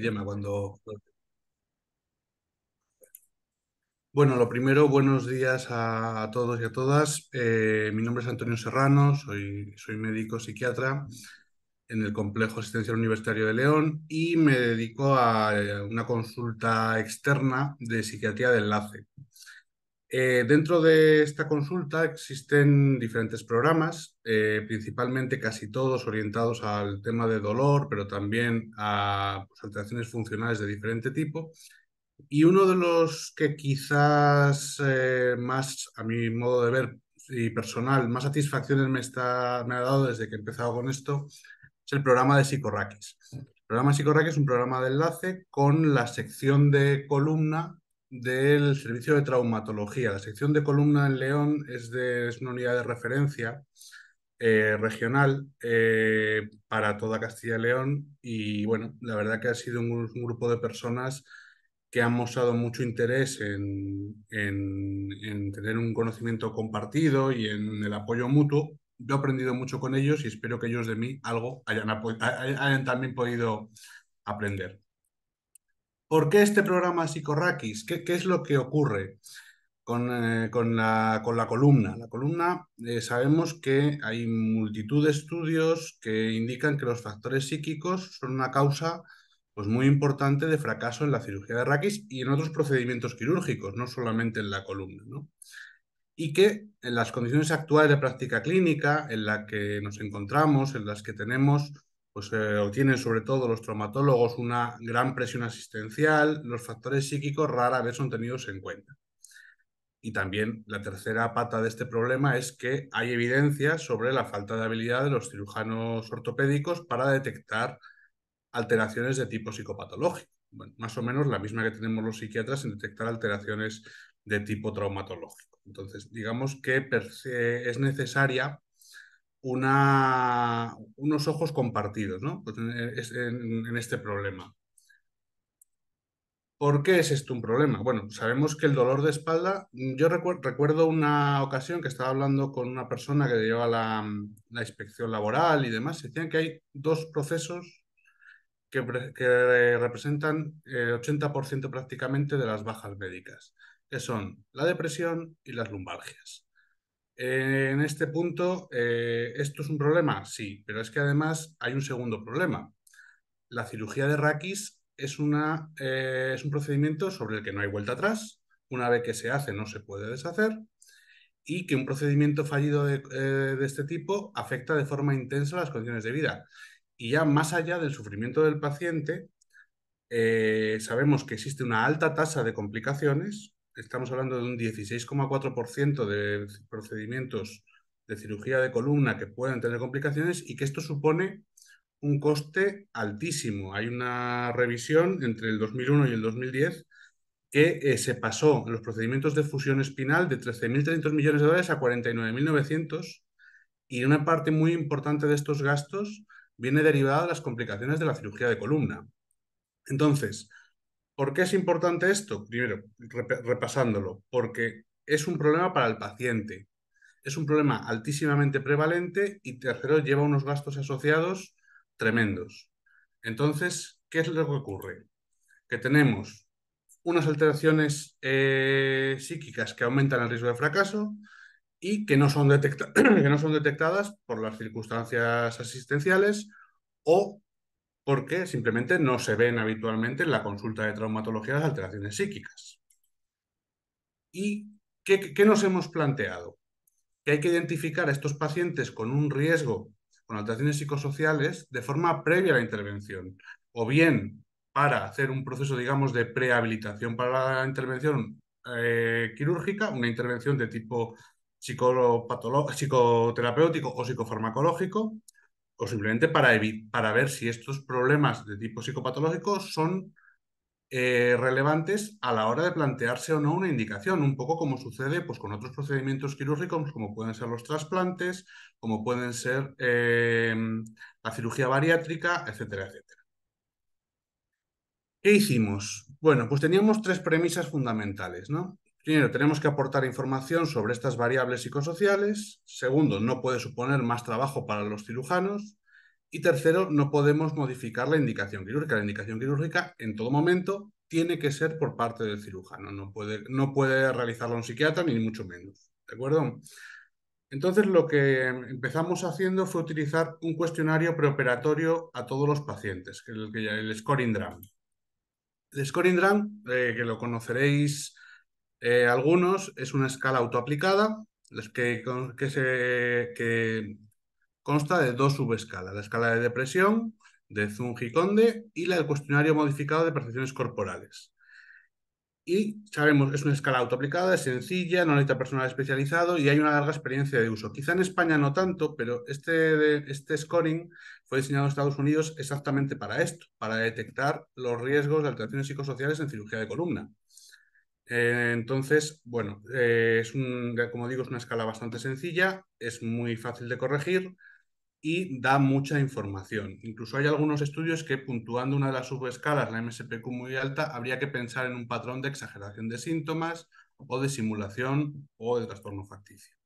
Llama cuando... Bueno, lo primero, buenos días a, todos y a todas. Eh, mi nombre es Antonio Serrano, soy, soy médico psiquiatra en el Complejo Asistencial Universitario de León y me dedico a eh, una consulta externa de psiquiatría de enlace. Eh, dentro de esta consulta existen diferentes programas, eh, principalmente casi todos orientados al tema de dolor, pero también a pues, alteraciones funcionales de diferente tipo. Y uno de los que quizás eh, más, a mi modo de ver y personal, más satisfacciones me, está, ha dado desde que he empezado con esto, es el programa de Psicorraquis. El programa Psicorraquis es un programa de enlace con la sección de columna del Servicio de Traumatología. La sección de columna en León es, de, una unidad de referencia eh, regional eh, para toda Castilla y León y bueno, la verdad que ha sido un, grupo de personas que han mostrado mucho interés en, tener un conocimiento compartido y en el apoyo mutuo. Yo he aprendido mucho con ellos y espero que ellos de mí algo hayan también podido aprender. ¿Por qué este programa Psicorraquis? ¿Qué, es lo que ocurre eh, con, la, con la, columna? La columna eh, sabemos que hay multitud de estudios que indican que los factores psíquicos son una causa pues, muy importante de fracaso en la cirugía de raquis y en otros procedimientos quirúrgicos, no solamente en la columna. ¿no? Y que en las condiciones actuales de práctica clínica en la que nos encontramos, en las que tenemos pues eh, obtienen sobre todo los traumatólogos una gran presión asistencial, los factores psíquicos rara vez son tenidos en cuenta. Y también la tercera pata de este problema es que hay evidencia sobre la falta de habilidad de los cirujanos ortopédicos para detectar alteraciones de tipo psicopatológico. más o menos la misma que tenemos los psiquiatras en detectar alteraciones de tipo traumatológico. Entonces, digamos que es necesaria unos ojos compartidos ¿no? Pues, eh, en, este problema. ¿Por qué es esto un problema? Bueno, sabemos que el dolor de espalda, mm, yo recuerdo una ocasión que estaba hablando con una persona que lleva mm, la, inspección laboral y demás, se decían que hay dos procesos que, que representan el 80% prácticamente de las bajas médicas, que son la depresión y las lumbalgias. Eh, en este punto, eh, ¿esto es un problema? Sí, pero es que además hay un segundo problema. La cirugía de raquis es, eh, es un procedimiento sobre el que no hay vuelta atrás. Una vez que se hace, no se puede deshacer. Y que un procedimiento fallido de, este tipo afecta de forma intensa las condiciones de vida. Y ya más allá del sufrimiento del paciente, sabemos que existe una alta tasa de complicaciones estamos hablando de un 16,4% de procedimientos de cirugía de columna que pueden tener complicaciones y que esto supone un coste altísimo. Hay una revisión entre el 2001 y el 2010 que eh, se pasó en los procedimientos de fusión espinal de 13.300 millones de dólares a 49.900 y una parte muy importante de estos gastos viene derivada de las complicaciones de la cirugía de columna. Entonces, ¿Por qué es importante esto? Primero, repasándolo, porque es un problema para el paciente, es un problema altísimamente prevalente y tercero, lleva unos gastos asociados tremendos. Entonces, ¿qué es lo que ocurre? Que tenemos unas alteraciones eh, psíquicas que aumentan el riesgo de fracaso y que no son detectadas por las circunstancias asistenciales o porque simplemente no se ven habitualmente en la consulta de traumatología las alteraciones psíquicas. ¿Y qué, nos hemos planteado? Que hay que identificar a estos pacientes con un riesgo, con alteraciones psicosociales, de forma previa a la intervención, o bien para hacer un proceso, digamos, de prehabilitación para la intervención eh, quirúrgica, una intervención de tipo psicoterapéutico o psicofarmacológico, o simplemente para, para ver si estos problemas de tipo psicopatológico son eh, relevantes a la hora de plantearse o no una indicación, un poco como sucede pues, con otros procedimientos quirúrgicos, como pueden ser los trasplantes, como pueden ser em, la cirugía bariátrica, etcétera, etcétera. ¿Qué hicimos? Bueno, pues teníamos tres premisas fundamentales, ¿no? Primero, tenemos que aportar información sobre estas variables psicosociales. Segundo, no puede suponer más trabajo para los cirujanos. Y tercero, no podemos modificar la indicación quirúrgica. La indicación quirúrgica en todo momento tiene que ser por parte del cirujano. No puede, no puede realizarla un psiquiatra, ni mucho menos. ¿De acuerdo? Entonces, lo que empezamos haciendo fue utilizar un cuestionario preoperatorio a todos los pacientes, el, el Scoring Drum. El Scoring Drum, eh, que lo conoceréis eh, algunos es una escala autoaplicada que, que, consta de dos subescalas, la escala de depresión de Zungiconde y la del cuestionario modificado de percepciones corporales. Y sabemos, es una escala autoaplicada, es sencilla, no necesita personal especializado y hay una larga experiencia de uso. Quizá en España no tanto, pero este, este scoring fue diseñado en Estados Unidos exactamente para esto, para detectar los riesgos de alteraciones psicosociales en cirugía de columna. Eh, entonces, bueno, eh, es como digo, es una escala bastante sencilla, es muy fácil de corregir y da mucha información. Incluso hay algunos estudios que puntuando una de las subescalas, la MSPQ muy alta, habría que pensar en un patrón de exageración de síntomas o de simulación o de trastorno facticio.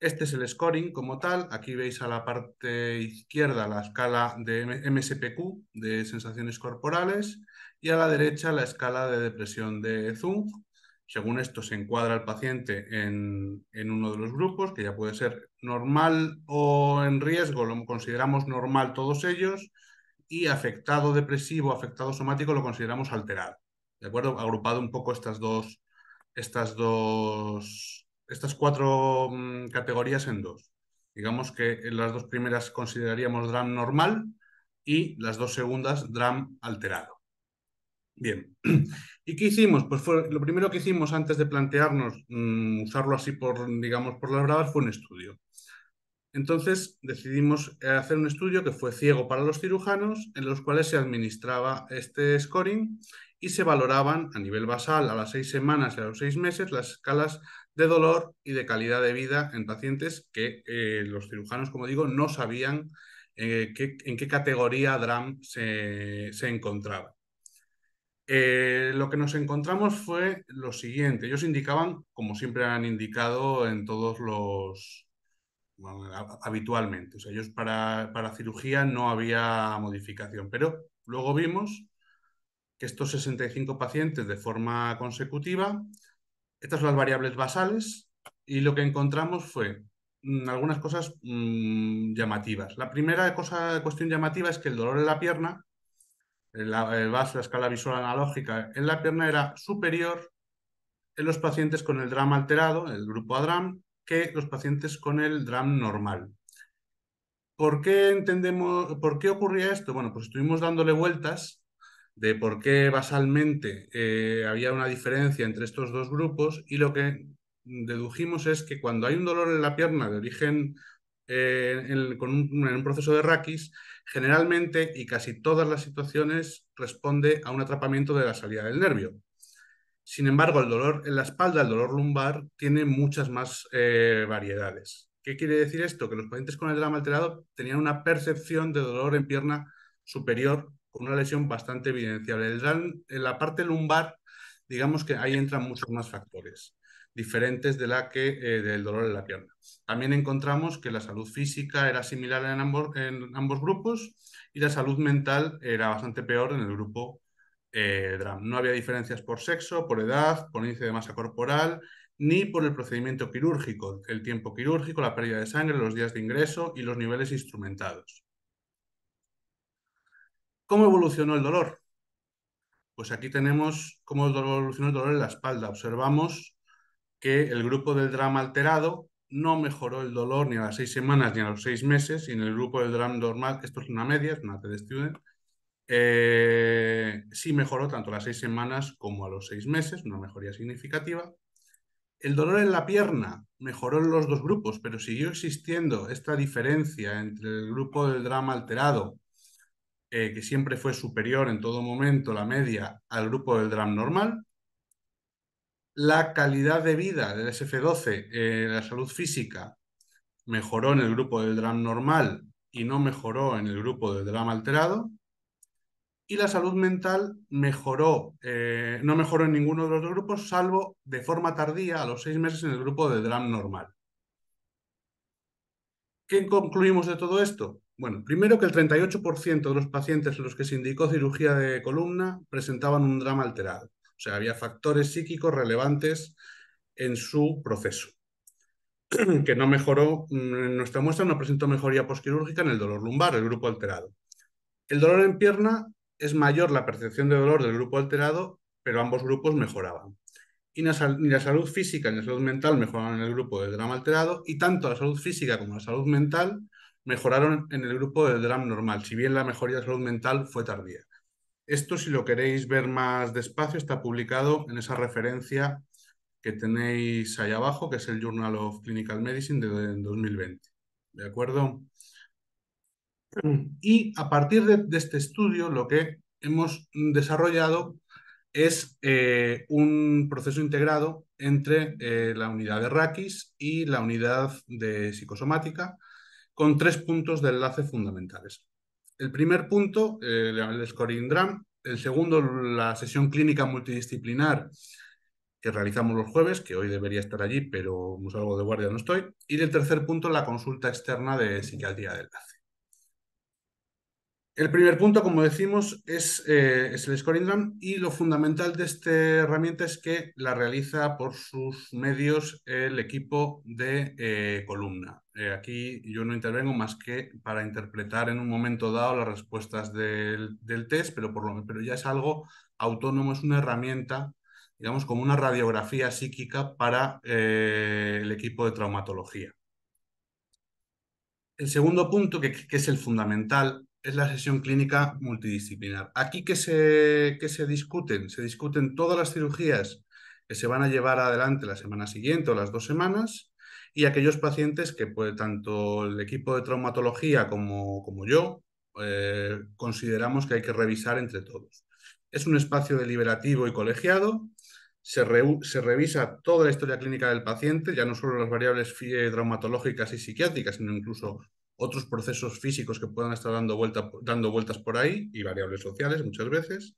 Este es el scoring como tal. Aquí veis a la parte izquierda la escala de MSPQ, de sensaciones corporales, y a la derecha la escala de depresión de Zung. Según esto se encuadra el paciente en, uno de los grupos, que ya puede ser normal o en riesgo, lo consideramos normal todos ellos, y afectado depresivo, afectado somático, lo consideramos alterado. ¿De acuerdo? Agrupado un poco estas dos, estas dos, estas cuatro mm, categorías en dos. Digamos que las dos primeras consideraríamos DRAM normal y las dos segundas DRAM alterado. Bien. ¿Y qué hicimos? Pues fue, lo primero que hicimos antes de plantearnos mm, usarlo así por, digamos, por las bravas fue un estudio. Entonces decidimos eh, hacer un estudio que fue ciego para los cirujanos, en los cuales se administraba este scoring y se valoraban a nivel basal a las seis semanas y a los seis meses las escalas de dolor y de calidad de vida en pacientes que eh, los cirujanos, como digo, no sabían eh, en qué categoría DRAM se encontraba. Eh, lo que nos encontramos fue lo siguiente. Ellos indicaban, como siempre han indicado en todos los... habitualmente. ellos para, cirugía no había modificación. Pero luego vimos que estos 65 pacientes de forma consecutiva, estas son las variables basales, y lo que encontramos fue mm, algunas cosas mm, llamativas. La primera cosa, cuestión llamativa es que el dolor en la pierna la, escala visual analógica en la pierna era superior en los pacientes con el DRAM alterado, el grupo ADRAM, que los pacientes con el DRAM normal. ¿Por qué entendemos, por qué ocurría esto? Bueno, pues estuvimos dándole vueltas de por qué basalmente eh, había una diferencia entre estos dos grupos y lo que dedujimos es que cuando hay un dolor en la pierna de origen eh, en, un, proceso de raquis, generalmente y casi todas las situaciones responde a un atrapamiento de la salida del nervio. Sin embargo, el dolor en la espalda, el dolor lumbar, tiene muchas más eh, variedades. ¿Qué quiere decir esto? Que los pacientes con el drama alterado tenían una percepción de dolor en pierna superior con una lesión bastante evidenciable. en la parte lumbar, digamos que ahí entran muchos más factores diferentes de la que, eh, del dolor en la pierna. También encontramos que la salud física era similar en ambos, en ambos grupos y la salud mental era bastante peor en el grupo eh, DRAM. No había diferencias por sexo, por edad, por índice de masa corporal, ni por el procedimiento quirúrgico, el tiempo quirúrgico, la pérdida de sangre, los días de ingreso y los niveles instrumentados. ¿Cómo evolucionó el dolor? Pues aquí tenemos cómo evolucionó el dolor en la espalda. Observamos que el grupo del drama alterado no mejoró el dolor ni a las seis semanas ni a los seis meses, y en el grupo del drama normal, esto es una media, es una TED Student, eh, sí mejoró tanto a las seis semanas como a los seis meses, una mejoría significativa. El dolor en la pierna mejoró en los dos grupos, pero siguió existiendo esta diferencia entre el grupo del drama alterado, eh, que siempre fue superior en todo momento la media, al grupo del drama normal, la calidad de vida del SF12, la salud física, mejoró en el grupo del DRAM normal y no mejoró en el grupo del DRAM alterado. Y la salud mental mejoró, eh, no mejoró en ninguno de los dos grupos, salvo de forma tardía, a los seis meses, en el grupo del DRAM normal. ¿Qué concluimos de todo esto? Bueno, primero que el 38% de los pacientes en los que se indicó cirugía de columna presentaban un drama alterado. O sea, había factores psíquicos relevantes en su proceso, que no mejoró, mm, en nuestra muestra no presentó mejoría posquirúrgica en el dolor lumbar, el grupo alterado. El dolor en pierna es mayor la percepción de dolor del grupo alterado, pero ambos grupos mejoraban. Y ni la salud física ni la salud mental mejoraron en el grupo del drama alterado, y tanto la salud física como la salud mental mejoraron en el grupo del drama normal, si bien la mejoría de salud mental fue tardía. Esto, si lo queréis ver más despacio, está publicado en esa referencia que tenéis ahí abajo, que es el Journal of Clinical Medicine de 2020. ¿De acuerdo? Y a partir de, este estudio, lo que hemos desarrollado es eh, un proceso integrado entre eh, la unidad de raquis y la unidad de psicosomática, con tres puntos de enlace fundamentales. El primer punto, eh, el el drum. El segundo, la sesión clínica multidisciplinar que realizamos los jueves, que hoy debería estar allí, pero como salgo de guardia no estoy. Y el tercer punto, la consulta externa de psiquiatría del enlace. El primer punto, como decimos, eh, es, el scoring drum y lo fundamental de esta herramienta es que la realiza por sus medios el equipo de eh, columna. Eh, aquí yo no intervengo más que para interpretar en un momento dado las respuestas del, test, pero, por lo, pero ya es algo autónomo, es una herramienta, digamos, como una radiografía psíquica para eh, el equipo de traumatología. El segundo punto, que, es el fundamental, es la sesión clínica multidisciplinar. Aquí que que se discuten, se discuten todas las cirugías que se van a llevar adelante la semana siguiente o las dos semanas, y aquellos pacientes que pues, tanto el equipo de traumatología como, yo eh, consideramos que hay que revisar entre todos. Es un espacio deliberativo y colegiado. Se, revisa toda la historia clínica del paciente, ya no solo las variables traumatológicas y psiquiátricas, sino incluso otros procesos físicos que puedan estar dando, dando vueltas por ahí y variables sociales muchas veces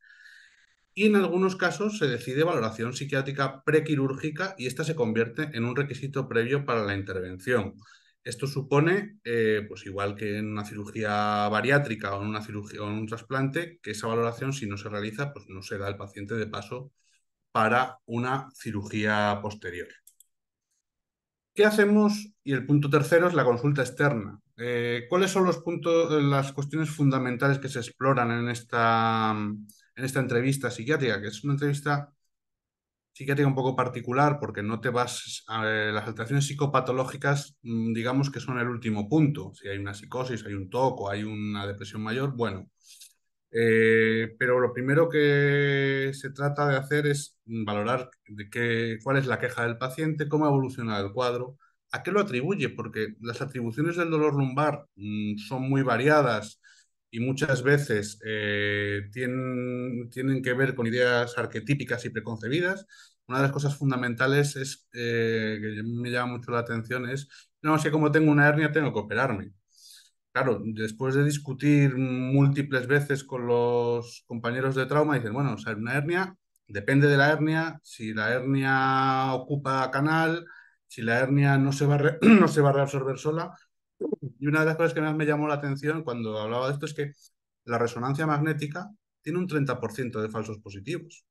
y en algunos casos se decide valoración psiquiátrica prequirúrgica y esta se convierte en un requisito previo para la intervención. Esto supone, eh, pues igual que en una cirugía bariátrica o en una cirugía o un trasplante, que esa valoración, si no se realiza, pues no se da al paciente de paso para una cirugía posterior. ¿Qué hacemos? Y el punto tercero es la consulta externa. Eh, ¿Cuáles son los puntos, las cuestiones fundamentales que se exploran en esta, en esta entrevista psiquiátrica, que es una entrevista psiquiátrica un poco particular porque no te vas a eh, las alteraciones psicopatológicas, mm, digamos que son el último punto. Si hay una psicosis, hay un toco, hay una depresión mayor, bueno. Eh, pero lo primero que se trata de hacer es valorar de qué, cuál es la queja del paciente, cómo ha evolucionado el cuadro, a qué lo atribuye, porque las atribuciones del dolor lumbar mm, son muy variadas y muchas veces eh, tienen, tienen, que ver con ideas arquetípicas y preconcebidas. Una de las cosas fundamentales es, eh, que me llama mucho la atención es, no sé cómo tengo una hernia, tengo que operarme. Claro, después de discutir múltiples veces con los compañeros de trauma, dicen, bueno, o sea, una hernia depende de la hernia, si la hernia ocupa canal, si la hernia no se va, no se va a reabsorber sola, y una de las cosas que más me llamó la atención cuando hablaba de esto es que la resonancia magnética tiene un 30% de falsos positivos.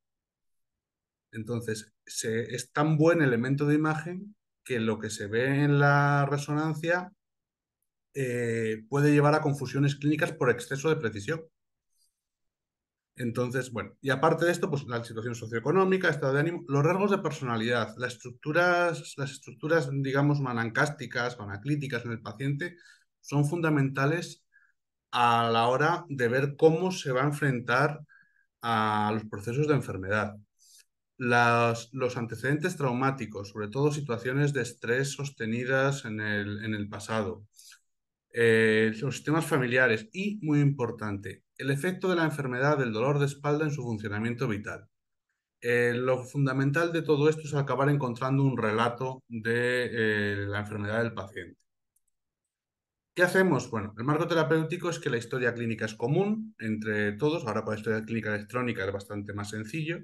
Entonces, es tan buen elemento de imagen que lo que se ve en la resonancia eh, puede llevar a confusiones clínicas por exceso de precisión. Entonces, bueno, y aparte de esto, pues la situación socioeconómica, estado de ánimo, los rasgos de personalidad, las estructuras, las estructuras, digamos, manancásticas o en el paciente son fundamentales a la hora de ver cómo se va a enfrentar a los procesos de enfermedad. los antecedentes traumáticos, sobre todo situaciones de estrés sostenidas en el, pasado, eh, los sistemas familiares y, muy importante, el efecto de la enfermedad del dolor de espalda en su funcionamiento vital. Eh, lo fundamental de todo esto es acabar encontrando un relato de eh, la enfermedad del paciente. ¿Qué hacemos? Bueno, el marco terapéutico es que la historia clínica es común entre todos. Ahora con la historia clínica electrónica es bastante más sencillo.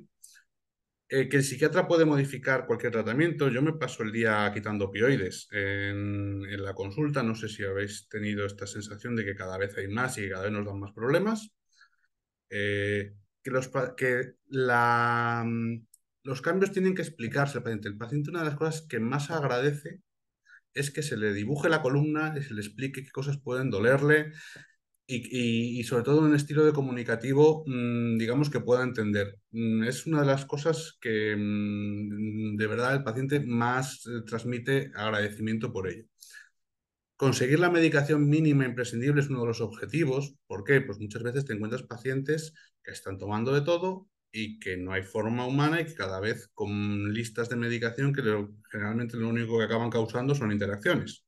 Eh, que el psiquiatra puede modificar cualquier tratamiento. Yo me paso el día quitando opioides en, la consulta. No sé si habéis tenido esta sensación de que cada vez hay más y cada vez nos dan más problemas. Eh, que, los, que la, mm, los cambios tienen que explicarse al paciente. El paciente una de las cosas que más agradece es que se le dibuje la columna, y se le explique qué cosas pueden dolerle, y, sobre todo un estilo de comunicativo, mm, digamos, que pueda entender. Mm, es una de las cosas que mm, de verdad el paciente más eh, transmite agradecimiento por ello. Conseguir la medicación mínima imprescindible es uno de los objetivos. ¿Por qué? Pues muchas veces te encuentras pacientes que están tomando de todo y que no hay forma humana y que cada vez con listas de medicación que generalmente lo único que acaban causando son interacciones.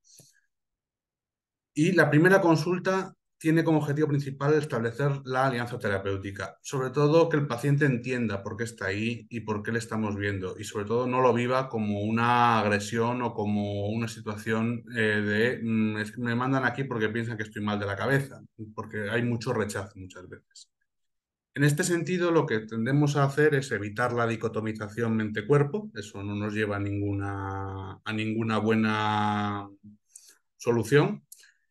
Y la primera consulta tiene como objetivo principal establecer la alianza terapéutica, sobre todo que el paciente entienda por qué está ahí y por qué le estamos viendo, y sobre todo no lo viva como una agresión o como una situación eh, de mm, me mandan aquí porque piensan que estoy mal de la cabeza, porque hay mucho rechazo muchas veces. En este sentido, lo que tendemos a hacer es evitar la dicotomización mente-cuerpo, eso no nos lleva ninguna, a ninguna buena solución,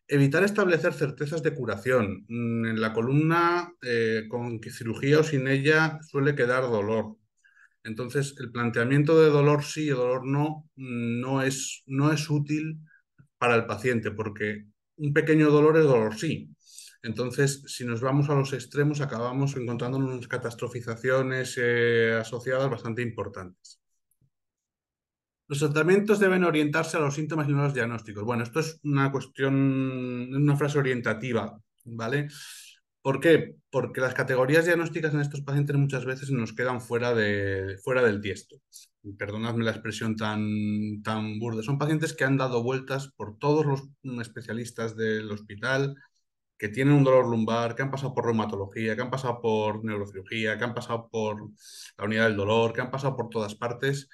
Evitar establecer certezas de curación. Mm, en la columna, eh, con cirugía o sin ella, suele quedar dolor. Entonces, el planteamiento de dolor sí o dolor no mm, no es, no es útil para el paciente, porque un pequeño dolor es dolor sí. Entonces, si nos vamos a los extremos, acabamos encontrando unas catastrofizaciones eh, asociadas bastante importantes. Los tratamientos deben orientarse a los síntomas y no a los diagnósticos. Bueno, esto es una cuestión, una frase orientativa, ¿vale? ¿Por qué? Porque las categorías diagnósticas en estos pacientes muchas veces nos quedan fuera, de, fuera del tiesto. Perdonadme la expresión tan, tan burda. Son pacientes que han dado vueltas por todos los especialistas del hospital, que tienen un dolor lumbar, que han pasado por reumatología, que han pasado por neurocirugía, que han pasado por la unidad del dolor, que han pasado por todas partes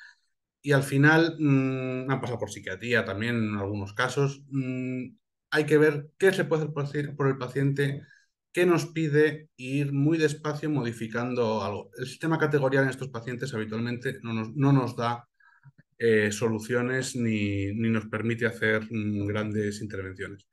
y al final mm, han pasado por psiquiatría también en algunos casos. Mm, hay que ver qué se puede hacer por el paciente, qué nos pide ir muy despacio modificando algo. El sistema categorial en estos pacientes habitualmente no nos, da eh, soluciones ni, ni, nos permite hacer mm, grandes intervenciones.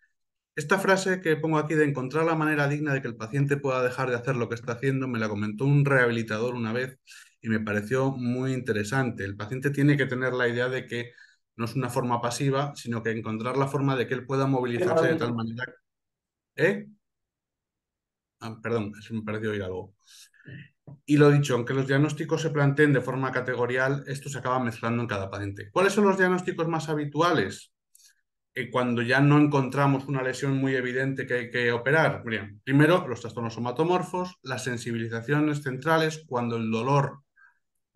Esta frase que pongo aquí de encontrar la manera digna de que el paciente pueda dejar de hacer lo que está haciendo me la comentó un rehabilitador una vez y me pareció muy interesante. El paciente tiene que tener la idea de que no es una forma pasiva, sino que encontrar la forma de que él pueda movilizarse de tal manera. ¿eh? Ah, perdón, se me pareció oír algo. Y lo dicho, aunque los diagnósticos se planteen de forma categorial, esto se acaba mezclando en cada paciente. ¿Cuáles son los diagnósticos más habituales? Eh, cuando ya no encontramos una lesión muy evidente que hay que operar. Bien, primero, los trastornos somatomorfos, las sensibilizaciones centrales, cuando el dolor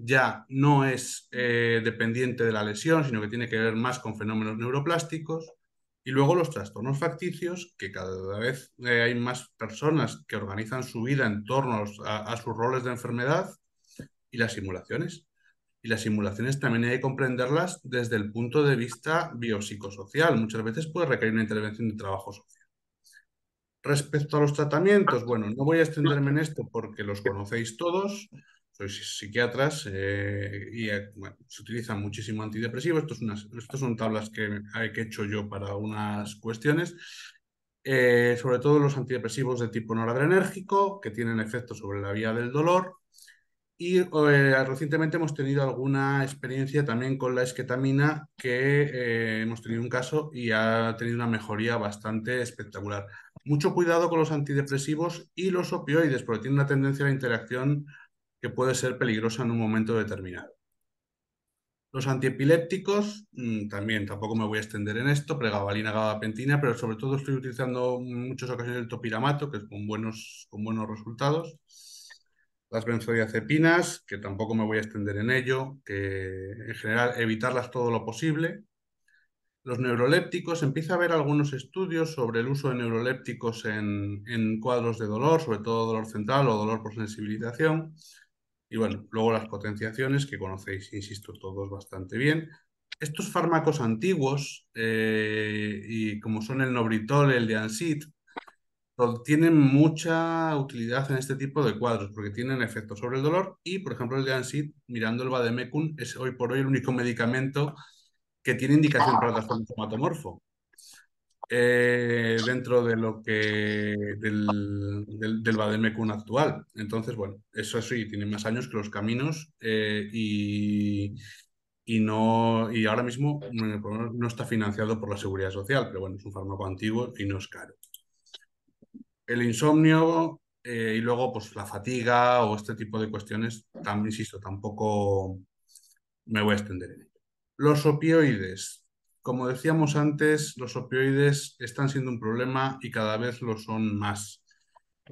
ya no es eh, dependiente de la lesión, sino que tiene que ver más con fenómenos neuroplásticos. Y luego los trastornos facticios, que cada vez eh, hay más personas que organizan su vida en torno a, a, sus roles de enfermedad, y las simulaciones. Y las simulaciones también hay que comprenderlas desde el punto de vista biopsicosocial. Muchas veces puede requerir una intervención de trabajo social. Respecto a los tratamientos, bueno, no voy a extenderme en esto porque los conocéis todos soy psiquiatras eh, y eh, se utilizan muchísimo antidepresivos. Estas son tablas que, he hecho yo para unas cuestiones. Eh, sobre todo los antidepresivos de tipo noradrenérgico, que tienen efecto sobre la vía del dolor. Y recientemente hemos tenido alguna experiencia también con la esquetamina, que hemos tenido un caso y ha tenido una mejoría bastante espectacular. Mucho cuidado con los antidepresivos y los opioides, porque tienen una tendencia a la interacción que puede ser peligrosa en un momento determinado. Los antiepilépticos, mm, también tampoco me voy a extender en esto, pregabalina, gabapentina, pero sobre todo estoy utilizando en muchas ocasiones el topiramato, que es con buenos, con buenos resultados. Las benzodiazepinas, que tampoco me voy a extender en ello, que en general evitarlas todo lo posible. Los neurolépticos, empieza a haber algunos estudios sobre el uso de neurolépticos en, en cuadros de dolor, sobre todo dolor central o dolor por sensibilización y bueno, luego las potenciaciones que conocéis, insisto, todos bastante bien. Estos fármacos antiguos, eh, y como son el Nobritol, el AnSid, tienen mucha utilidad en este tipo de cuadros porque tienen efectos sobre el dolor y, por ejemplo, el Ansit, mirando el Vademecum, es hoy por hoy el único medicamento que tiene indicación para el trastorno somatomorfo. Eh, dentro de lo que del, del, del actual. Entonces, bueno, eso sí, tiene más años que los caminos eh, y, y, no, y ahora mismo no está financiado por la seguridad social, pero bueno, es un fármaco antiguo y no es caro. El insomnio eh, y luego pues la fatiga o este tipo de cuestiones, también insisto, tampoco me voy a extender en ello. Los opioides, como decíamos antes, los opioides están siendo un problema y cada vez lo son más.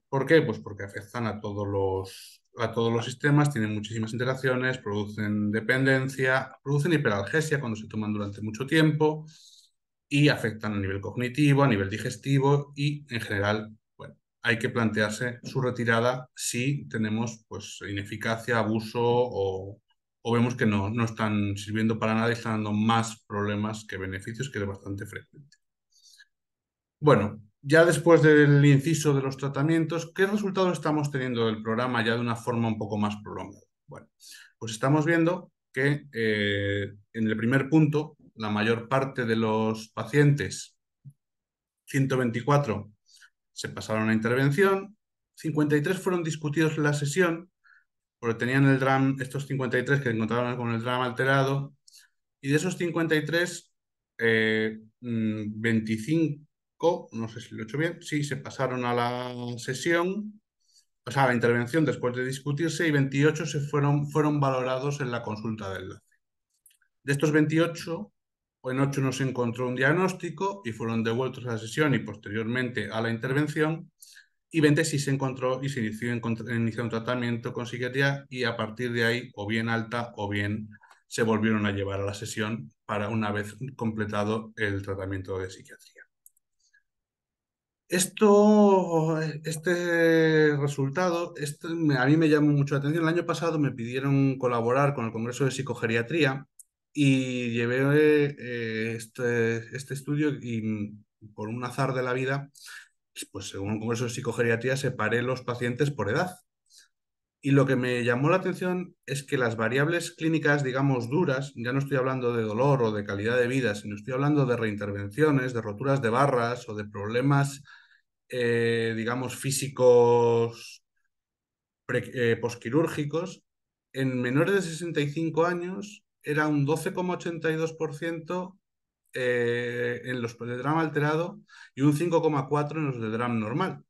¿Por qué? Pues porque afectan a todos los, a todos los sistemas, tienen muchísimas interacciones, producen dependencia, producen hiperalgesia cuando se toman durante mucho tiempo y afectan a nivel cognitivo, a nivel digestivo y en general bueno, hay que plantearse su retirada si tenemos pues, ineficacia, abuso o, o vemos que no, no están sirviendo para nada y están dando más problemas que beneficios, que es bastante frecuente. Bueno, ya después del inciso de los tratamientos, ¿qué resultados estamos teniendo del programa ya de una forma un poco más prolongada? Bueno, pues estamos viendo que eh, en el primer punto, la mayor parte de los pacientes, 124, se pasaron a intervención, 53 fueron discutidos en la sesión porque tenían el DRAM, estos 53 que encontraban con el drama alterado, y de esos 53, 25, eh, mm, no sé si lo he hecho bien, sí, se pasaron a la sesión, o sea, a la intervención después de discutirse, y 28 se fueron, fueron valorados en la consulta de enlace. De estos 28, en 8 no se encontró un diagnóstico y fueron devueltos a la sesión y posteriormente a la intervención, y 20 si se encontró y se inició, un tratamiento con psiquiatría y a partir de ahí o bien alta o bien se volvieron a llevar a la sesión para una vez completado el tratamiento de psiquiatría. Esto, este resultado este a mí me llamó mucho la atención. El año pasado me pidieron colaborar con el Congreso de Psicogeriatría y llevé eh, este, este estudio y por un azar de la vida pues, pues según un congreso de psicogeriatría, separé los pacientes por edad. Y lo que me llamó la atención es que las variables clínicas, digamos, duras, ya no estoy hablando de dolor o de calidad de vida, sino estoy hablando de reintervenciones, de roturas de barras o de problemas, eh, digamos, físicos eh, posquirúrgicos, en menores de 65 años era un 12,82% eh, en los de DRAM alterado y un 5,4 en los de DRAM normal.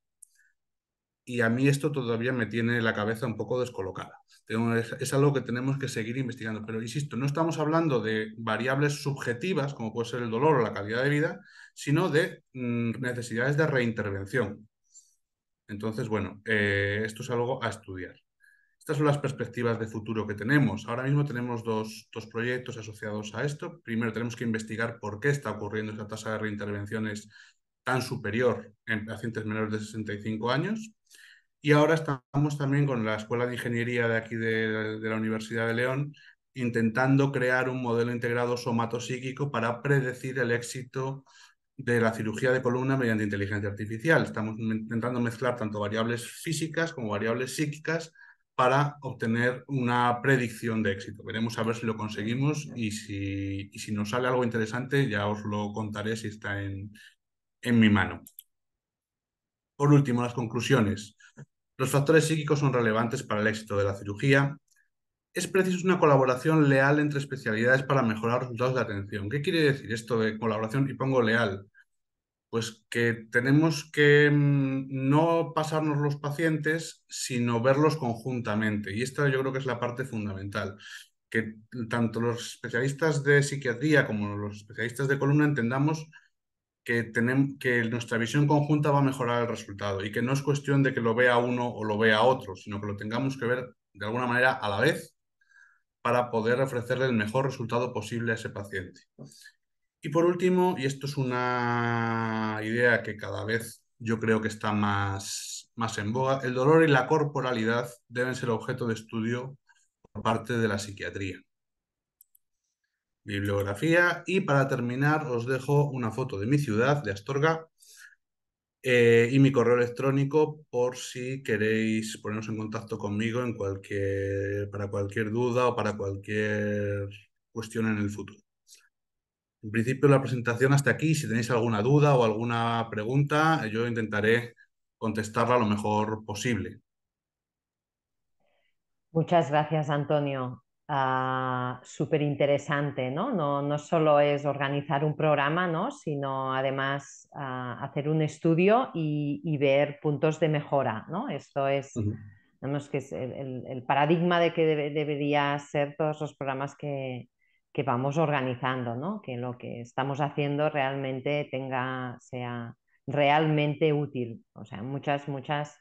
Y a mí esto todavía me tiene la cabeza un poco descolocada. es, algo que tenemos que seguir investigando. Pero insisto, no estamos hablando de variables subjetivas, como puede ser el dolor o la calidad de vida, sino de mm, necesidades de reintervención. Entonces, bueno, eh, esto es algo a estudiar son las perspectivas de futuro que tenemos. Ahora mismo tenemos dos, dos, proyectos asociados a esto. Primero tenemos que investigar por qué está ocurriendo esta tasa de reintervenciones tan superior en pacientes menores de 65 años. Y ahora estamos también con la Escuela de Ingeniería de aquí de, la Universidad de León intentando crear un modelo integrado somatopsíquico para predecir el éxito de la cirugía de columna mediante inteligencia artificial. Estamos intentando mezclar tanto variables físicas como variables psíquicas para obtener una predicción de éxito. Veremos a ver si lo conseguimos y si, si nos sale algo interesante ya os lo contaré si está en, en mi mano. Por último, las conclusiones. Los factores psíquicos son relevantes para el éxito de la cirugía. Es preciso una colaboración leal entre especialidades para mejorar los resultados de atención. ¿Qué quiere decir esto de colaboración? Y pongo leal. Pues que tenemos que mm, no pasarnos los pacientes, sino verlos conjuntamente. Y esta yo creo que es la parte fundamental que tanto los especialistas de psiquiatría como los especialistas de columna entendamos que, tenemos, que nuestra visión conjunta va a mejorar el resultado y que no es cuestión de que lo vea uno o lo vea otro, sino que lo tengamos que ver de alguna manera a la vez para poder ofrecerle el mejor resultado posible a ese paciente. Y por último, y esto es una idea que cada vez yo creo que está más, más en boga, el dolor y la corporalidad deben ser objeto de estudio por parte de la psiquiatría. Bibliografía. Y para terminar, os dejo una foto de mi ciudad, de Astorga, eh, y mi correo electrónico por si queréis poneros en contacto conmigo en cualquier, para cualquier duda o para cualquier cuestión en el futuro. En principio la presentación hasta aquí. Si tenéis alguna duda o alguna pregunta, yo intentaré contestarla lo mejor posible. Muchas gracias, Antonio. Ah, Súper interesante, ¿no? ¿no? solo es organizar un programa, ¿no? Sino además ah, hacer un estudio y, ver puntos de mejora, ¿no? Esto es, que es el, paradigma de que debería ser todos los programas que, que vamos organizando, que lo que estamos haciendo realmente tenga, sea realmente útil. O sea, muchas, muchas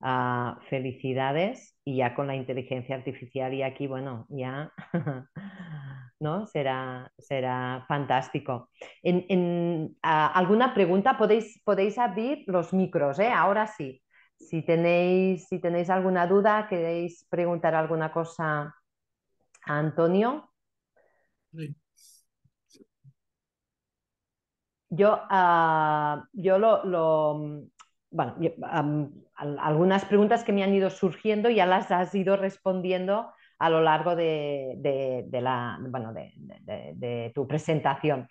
ah, felicidades y ya con la inteligencia artificial y aquí, bueno, ya ¿no? será, será fantástico. En, ah, ¿Alguna pregunta? Podéis, podéis abrir los micros, ¿eh? ahora sí. Si tenéis, si tenéis alguna duda, queréis preguntar alguna cosa a Antonio. Yo, ah, yo lo, bueno, algunas preguntas que me han ido surgiendo ya las has ido respondiendo a lo largo de, la, bueno, de, tu presentación.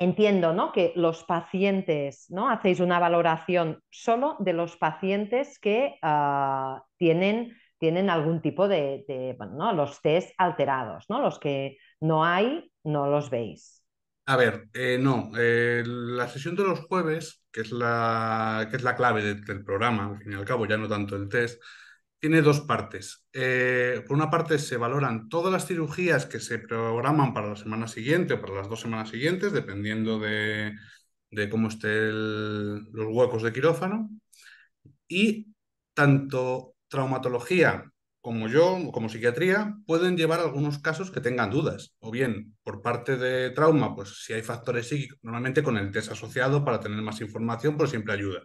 entiendo que los pacientes, ¿no? hacéis una valoración solo de los pacientes que ah, tienen tienen algún tipo de, bueno, los test alterados, ¿no? Los que no hay, no los veis. A ver, eh, no, eh, la sesión de los jueves, que es la, que es la clave del, programa, al fin y al cabo, ya no tanto el test, tiene dos partes. Eh, por una parte se valoran todas las cirugías que se programan para la semana siguiente o para las dos semanas siguientes, dependiendo de, de cómo estén los huecos de quirófano. Y tanto traumatología como yo, como psiquiatría, pueden llevar algunos casos que tengan dudas, o bien por parte de trauma, pues si hay factores psíquicos, normalmente con el test asociado para tener más información, pues siempre ayuda.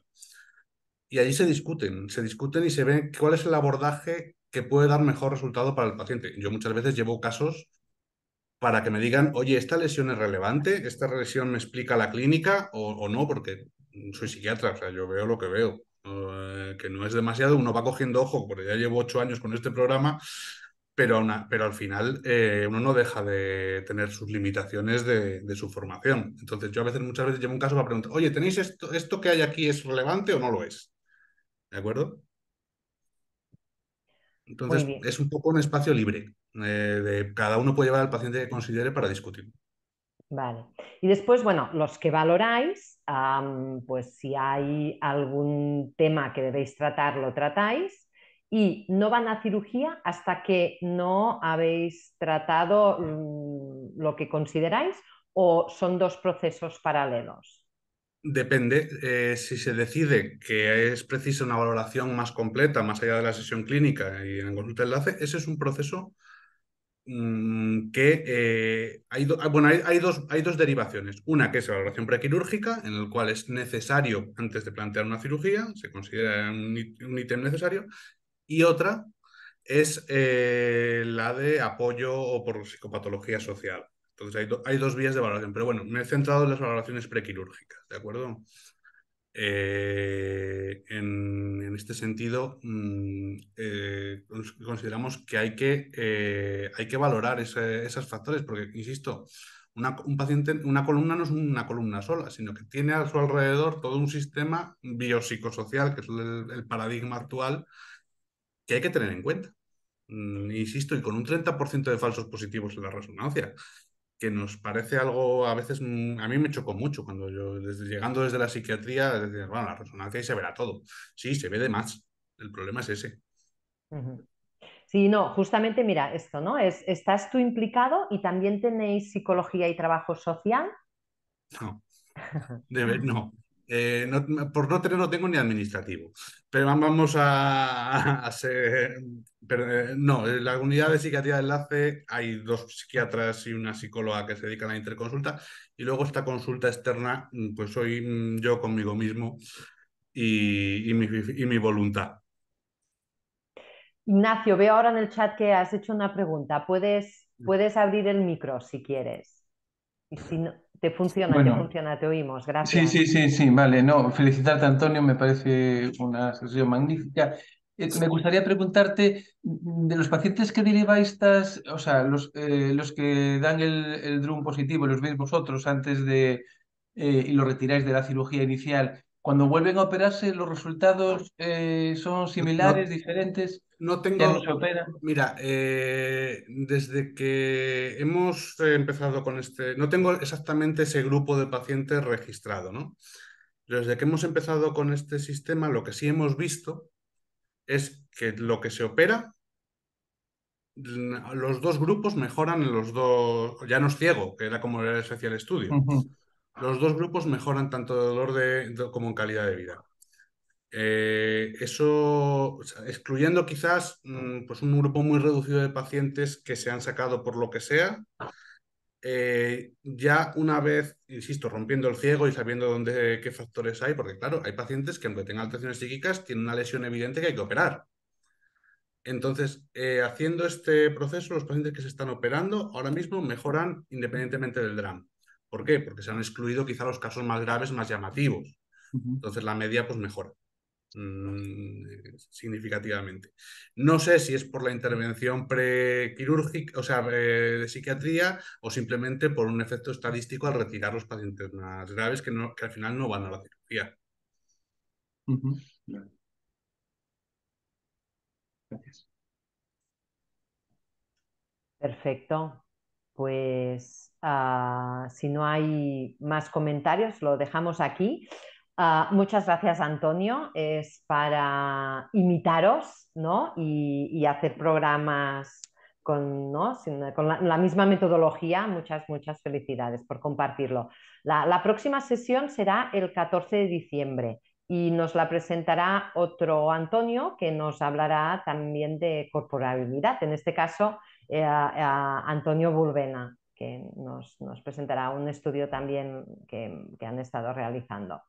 Y allí se discuten, se discuten y se ven cuál es el abordaje que puede dar mejor resultado para el paciente. Yo muchas veces llevo casos para que me digan, oye, esta lesión es relevante, esta lesión me explica la clínica o, o no, porque soy psiquiatra, o sea, yo veo lo que veo. Eh, que no es demasiado, uno va cogiendo ojo, porque ya llevo ocho años con este programa, pero, pero al final eh, uno no deja de tener sus limitaciones de, su formación. Entonces yo a veces, muchas veces llevo un caso para preguntar, oye, ¿tenéis esto, esto que hay aquí es relevante o no lo es? ¿De acuerdo? Entonces es un poco un espacio libre, eh, de cada uno puede llevar al paciente que considere para discutir. Vale. Y después, bueno, los que valoráis, pues si hay algún tema que debéis tratar, lo tratáis. Y no van a cirugía hasta que no habéis tratado mm, lo que consideráis o son dos procesos paralelos. Depende. Eh, si se decide que es precisa una valoración más completa, más allá de la sesión clínica y en consulta enlace, ese es un proceso Mm, que eh, hay, ah, bueno, hay, dos, hay dos derivaciones. Una que es la valoración prequirúrgica, en la cual es necesario antes de plantear una cirugía, se considera un, ítem necesario, y otra es eh, la de apoyo o por psicopatología social. Entonces hay, hay dos vías de valoración, pero bueno, me he centrado en las valoraciones prequirúrgicas, ¿de acuerdo? Eh, en, este sentido, mm, eh, consideramos que hay que, eh, hay que valorar esos factores, porque, insisto, una, un paciente, una columna no es una columna sola, sino que tiene a su alrededor todo un sistema biopsicosocial, que es el, paradigma actual, que hay que tener en cuenta. Mm, insisto, y con un 30% de falsos positivos en la resonancia que nos parece algo, a veces, mm, a mí me chocó mucho cuando yo, llegando desde la psiquiatría, bueno, la resonancia y se verá todo. Sí, se ve de más. El problema es ese. Sí, no, justamente mira esto, ¿no? Es, ¿Estás tú implicado y también tenéis psicología y trabajo social? No, debe, no. Eh, por no tener no tengo ni administrativo, pero vamos a, hacer, eh, no, en la unidad de psiquiatría de enlace hay dos psiquiatras y una psicóloga que se dedican a la interconsulta y luego esta consulta externa, pues soy mm, yo conmigo mismo y, mi, y mi voluntad. Ignacio, veo ahora en el chat que has hecho una pregunta. Puedes, puedes abrir el micro si quieres. Y si no, te funciona, te funciona, te oímos, gracias. Sí, sí, sí, sí, vale. No, felicitarte, Antonio, me parece una sesión magnífica. Eh, me gustaría preguntarte, de los pacientes que estas o sea, los, eh, los que dan el, el DRUM positivo, los veis vosotros antes de, eh, y lo retiráis de la cirugía inicial, cuando vuelven a operarse, los resultados eh, son similares, diferentes. No tengo. se opera. Mira, eh, desde que hemos empezado con este, no tengo exactamente ese grupo de pacientes registrado, ¿no? desde que hemos empezado con este sistema, lo que sí hemos visto es que lo que se opera, los dos grupos mejoran en los dos. Ya no es ciego, que era como era el especial estudio los dos grupos mejoran tanto de dolor como en calidad de vida. Eh, eso, excluyendo quizás mm, pues un grupo muy reducido de pacientes que se han sacado por lo que sea, eh, ya una vez, insisto, rompiendo el ciego y sabiendo dónde, qué factores hay, porque claro, hay pacientes que aunque tengan alteraciones psíquicas, tienen una lesión evidente que hay que operar. Entonces, eh, haciendo este proceso, los pacientes que se están operando ahora mismo mejoran independientemente del DRAM. ¿Por qué? Porque se han excluido quizá los casos más graves, más llamativos. Entonces la media pues mejora mm, significativamente. No sé si es por la intervención prequirúrgica, o sea, eh, de psiquiatría, o simplemente por un efecto estadístico al retirar los pacientes más graves que, que al final no van a la cirugía. Gracias. Perfecto. Pues Ah, si no hay más comentarios, lo dejamos aquí. Ah, muchas gracias, Antonio. Es para imitaros ¿no? y, hacer programas con, la, misma metodología. Muchas, muchas felicidades por compartirlo. La, próxima sesión será el 14 de diciembre y nos la presentará otro Antonio que nos hablará también de corporabilidad, en este caso eh, Antonio Bulbena que nos, presentará un estudio también que, han estado realizando.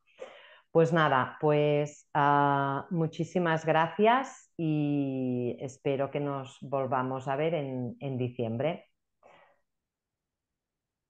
Pues nada, pues ah, muchísimas gracias y espero que nos volvamos a ver en diciembre.